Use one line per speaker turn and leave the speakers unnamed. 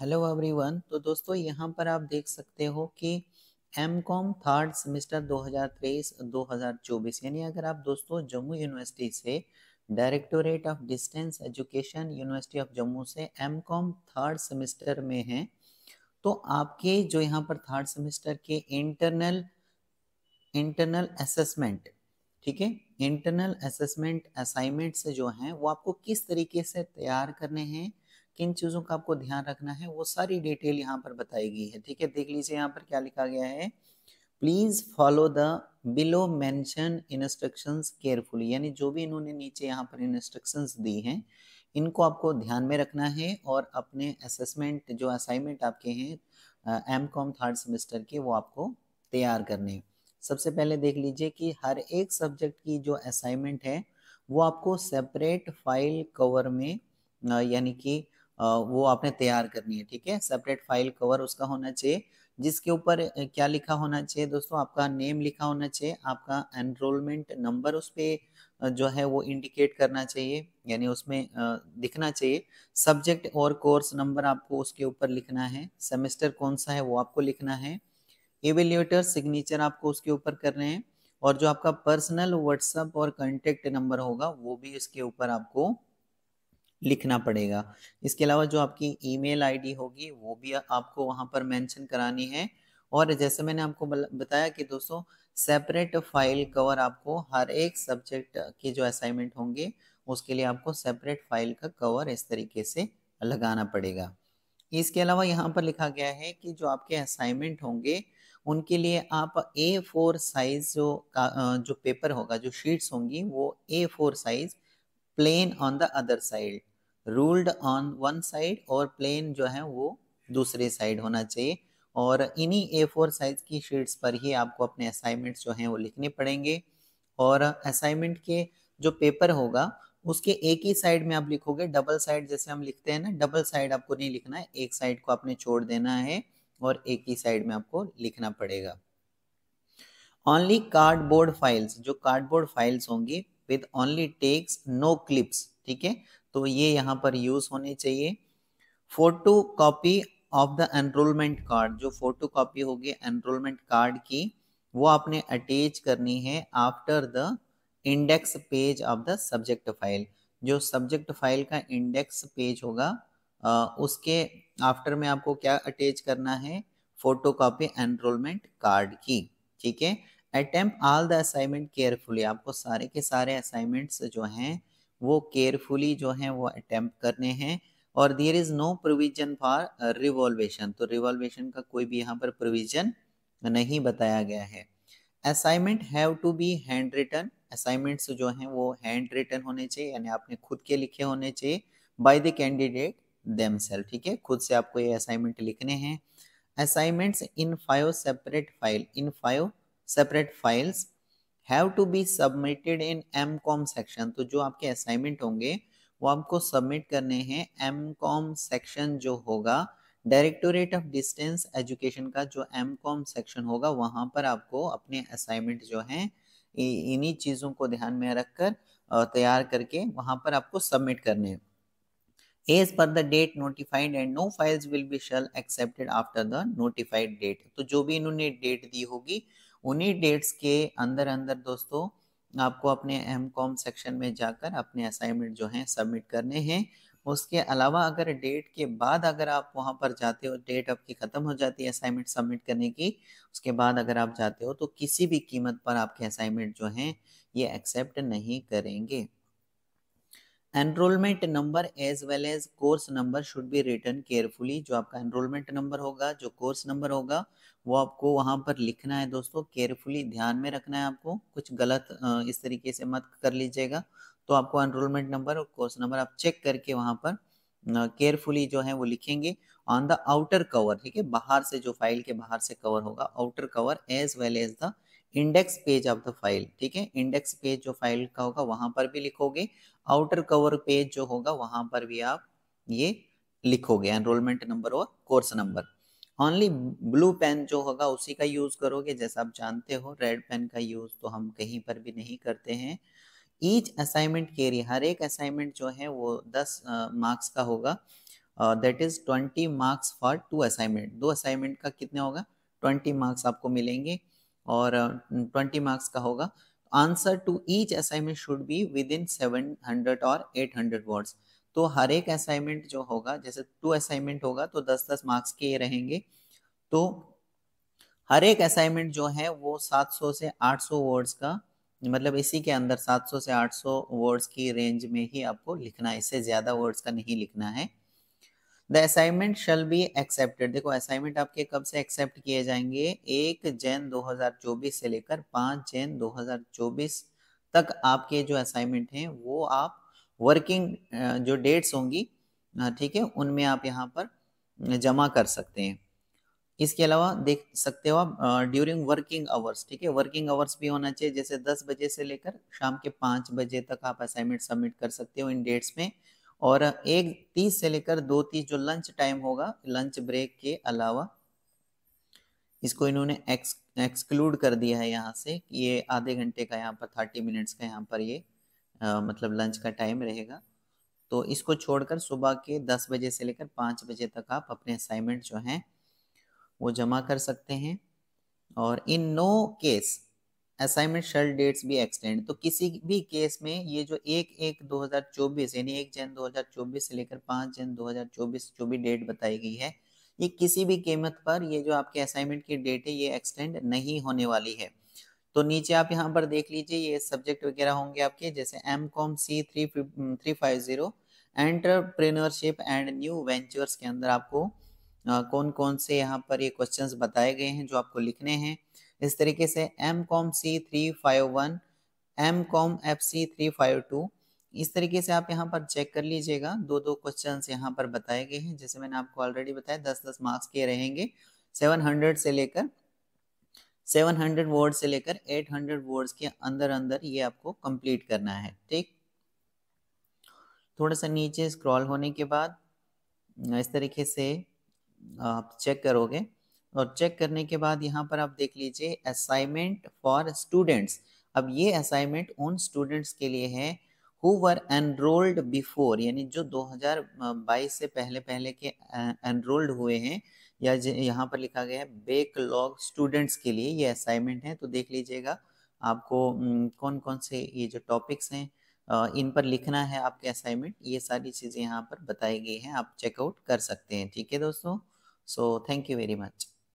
hello everyone तो दोस्तों यहाँ पर आप देख सकते हो कि एम कॉम थर्ड सेमेस्टर 2023-2024 यानी अगर आप दोस्तों जम्मू यूनिवर्सिटी से directorate of distance education university of Jammu से एम कॉम थर्ड सेमेस्टर में हैं तो आपके जो यहाँ पर थर्ड सेमेस्टर के इंटरनल इंटरनल असेसमेंट ठीक है इंटरनल असेसमेंट असाइनमेंट्स जो हैं वो आपको किस तरीके से तैयार करने हैं किन चीज़ों का आपको ध्यान रखना है वो सारी डिटेल यहाँ पर बताई गई है ठीक है देख लीजिए यहाँ पर क्या लिखा गया है please follow the below mentioned instructions carefully यानी जो भी इन्होंने नीचे यहाँ पर इंस्ट्रक्शंस दी हैं इनको आपको ध्यान में रखना है और अपने असेसमेंट जो असाइनमेंट आपके हैं एम कॉम थर्ड सेमेस्टर के वो आपको तैयार करने सबसे पहले देख लीजिए कि हर एक सब्जेक्ट की जो असाइनमेंट है वो आपको सेपरेट फाइल कवर में यानी कि वो आपने तैयार करनी है ठीक है सेपरेट फाइल कवर उसका होना चाहिए जिसके ऊपर क्या लिखा होना चाहिए दोस्तों आपका नेम लिखा होना चाहिए आपका एनरोलमेंट नंबर उस पर जो है वो इंडिकेट करना चाहिए यानी उसमें दिखना चाहिए सब्जेक्ट और कोर्स नंबर आपको उसके ऊपर लिखना है सेमेस्टर कौन सा है वो आपको लिखना है एवेल्यूटर सिग्नेचर आपको उसके ऊपर करने हैं और जो आपका पर्सनल व्हाट्सअप और कॉन्टेक्ट नंबर होगा वो भी इसके ऊपर आपको लिखना पड़ेगा इसके अलावा जो आपकी ईमेल आईडी होगी वो भी आपको वहाँ पर मेंशन करानी है और जैसे मैंने आपको बताया कि दोस्तों सेपरेट फाइल कवर आपको हर एक सब्जेक्ट के जो असाइनमेंट होंगे उसके लिए आपको सेपरेट फाइल का कवर इस तरीके से लगाना पड़ेगा इसके अलावा यहाँ पर लिखा गया है कि जो आपके असाइनमेंट होंगे उनके लिए आप ए फोर साइज जो का जो पेपर होगा जो शीट्स होंगी वो A four size plain on the other side ruled on one side और प्लेन जो है वो दूसरी साइड होना चाहिए और इन्हीं ए फोर साइज की शीट्स पर ही आपको अपने असाइनमेंट्स जो हैं वो लिखने पड़ेंगे और असाइनमेंट के जो पेपर होगा उसके एक ही साइड में आप लिखोगे डबल साइड जैसे हम लिखते हैं ना डबल साइड आपको नहीं लिखना है एक साइड को आपने छोड़ देना है और एक ही साइड में आपको लिखना पड़ेगा ओनली कार्डबोर्ड फाइल्स जो कार्डबोर्ड फाइल्स होंगी with only tags no clips ठीक है तो ये यहाँ पर यूज होने चाहिए photo copy of the enrolment card जो फोटो कॉपी होगी एनरोलमेंट कार्ड की वो आपने अटैच करनी है after the index page of the subject file जो सब्जेक्ट फाइल का इंडेक्स पेज होगा आ, उसके आफ्टर में आपको क्या अटैच करना है फोटो कॉपी एनरोलमेंट कार्ड की ठीक है attempt all the assignment carefully आपको सारे के सारे असाइनमेंट्स जो हैं वो केयरफुली जो हैं वो अटैम्प करने हैं और there is no provision for revaluation तो रिवॉल्वेशन का कोई भी यहाँ पर प्रोविजन नहीं बताया गया है assignment have to be handwritten assignments जो हैं वो हैंड रिटन होने चाहिए यानी आपने खुद के लिखे होने चाहिए बाय द कैंडिडेट देम ठीक है खुद से आपको ये असाइनमेंट लिखने हैं assignments in five separate file in five separate files have to be submitted in M com section तो जो आपके असाइनमेंट होंगे वो आपको सबमिट करने हैं एम कॉम सेक्शन जो होगा डायरेक्टोरेट ऑफ डिस्टेंस एजुकेशन का जो एम कॉम सेक्शन होगा वहाँ पर आपको अपने असाइनमेंट जो हैं इन्हीं चीज़ों को ध्यान में रखकर तैयार करके वहाँ पर आपको सबमिट करने हैं as per the date notified and no files will be shall accepted after the notified date तो जो भी इन्होंने डेट दी होगी उन्हीं डेट्स के अंदर अंदर दोस्तों आपको अपने एम कॉम सेक्शन में जाकर अपने असाइनमेंट जो हैं सबमिट करने हैं उसके अलावा अगर डेट के बाद अगर आप वहाँ पर जाते हो डेट आपकी ख़त्म हो जाती है असाइनमेंट सबमिट करने की उसके बाद अगर आप जाते हो तो किसी भी कीमत पर आपके असाइनमेंट जो हैं ये एक्सेप्ट नहीं करेंगे enrolment number as well as course number should be return carefully जो आपका एनरोलमेंट नंबर होगा जो कोर्स नंबर होगा वो आपको वहां पर लिखना है दोस्तों केयरफुली ध्यान में रखना है आपको कुछ गलत इस तरीके से मत कर लीजिएगा तो आपको एनरोलमेंट नंबर और कोर्स नंबर आप चेक करके वहाँ पर केयरफुली जो है वो लिखेंगे ऑन द आउटर कवर ठीक है बाहर से जो फाइल के बाहर से कवर होगा outer cover as well as the index page of the file ठीक है इंडेक्स पेज जो फाइल का होगा वहां पर भी लिखोगे आउटर कवर पेज जो होगा वहां पर भी आप ये लिखोगे एनरोलमेंट नंबर और course number only blue pen जो होगा उसी का यूज करोगे जैसा आप जानते हो रेड पेन का यूज तो हम कहीं पर भी नहीं करते हैं ईच असाइनमेंट केरी हर एक असाइनमेंट जो है वो दस मार्क्स uh, का होगा that is twenty marks for two assignment दो असाइनमेंट का कितने होगा ट्वेंटी मार्क्स आपको मिलेंगे और ट्वेंटी मार्क्स का होगा answer to each assignment should be within seven hundred और एट हंड्रेड वर्ड्स तो हर एक असाइनमेंट जो होगा जैसे टू असाइनमेंट होगा तो दस दस मार्क्स के रहेंगे तो हर एक असाइनमेंट जो है वो 700 से 800 वर्ड्स का मतलब इसी के अंदर 700 से 800 वर्ड्स की रेंज में ही आपको लिखना है इससे ज़्यादा वर्ड्स का नहीं लिखना है the assignment shall be accepted देखो असाइनमेंट आपके कब से एक्सेप्ट किए जाएंगे एक जैन 2024 से लेकर पांच जैन 2024 तक आपके जो असाइनमेंट हैं वो आप वर्किंग जो डेट्स होंगी ठीक है उनमें आप यहाँ पर जमा कर सकते हैं इसके अलावा देख सकते हो आप ड्यूरिंग वर्किंग आवर्स ठीक है वर्किंग आवर्स भी होना चाहिए जैसे 10 बजे से लेकर शाम के 5 बजे तक आप असाइनमेंट सबमिट कर सकते हो इन डेट्स में और एक तीस से लेकर दो तीस जो लंच टाइम होगा लंच ब्रेक के अलावा इसको इन्होंने एक्स एक्सक्लूड कर दिया है यहाँ से ये आधे घंटे का यहाँ पर थर्टी मिनट्स का यहाँ पर ये आ, मतलब लंच का टाइम रहेगा तो इसको छोड़कर सुबह के दस बजे से लेकर पाँच बजे तक आप अपने असाइनमेंट जो हैं वो जमा कर सकते हैं और इन नो केस असाइनमेंट शर्ट डेट्स भी एक्सटेंड तो किसी भी केस में ये जो एक एक 2024 यानी एक जन 2024 से लेकर पाँच जन 2024 जो भी डेट बताई गई है ये किसी भी कीमत पर ये जो आपके असाइनमेंट की डेट है ये एक्सटेंड नहीं होने वाली है तो नीचे आप यहाँ पर देख लीजिए ये सब्जेक्ट वगैरह होंगे आपके जैसे M com C three three five zero entrepreneurship and new ventures के अंदर आपको कौन कौन से यहाँ पर ये क्वेश्चंस बताए गए हैं जो आपको लिखने हैं इस तरीके से M com C three five one M com F C three five two इस तरीके से आप यहाँ पर चेक कर लीजिएगा दो दो क्वेश्चन यहाँ पर बताए गए हैं जैसे मैंने आपको ऑलरेडी बताया दस दस मार्क्स के रहेंगे सेवन हंड्रेड से लेकर सेवन हंड्रेड वर्ड से लेकर एट हंड्रेड वर्ड्स के अंदर अंदर ये आपको कंप्लीट करना है ठीक थोड़ा सा नीचे स्क्रॉल होने के बाद इस तरीके से आप चेक करोगे और चेक करने के बाद यहाँ पर आप देख लीजिए असाइनमेंट फॉर स्टूडेंट्स अब ये असाइनमेंट उन स्टूडेंट्स के लिए है हु वर एनरोल्ड बिफोर यानी जो 2022 से पहले पहले के एनरोल्ड हुए हैं या यहाँ पर लिखा गया है बेक लॉग स्टूडेंट्स के लिए ये असाइनमेंट है तो देख लीजिएगा आपको कौन कौन से ये जो टॉपिक्स हैं इन पर लिखना है आपके असाइनमेंट ये सारी चीज़ें यहाँ पर बताई गई हैं आप चेकआउट कर सकते हैं ठीक है दोस्तों so thank you very much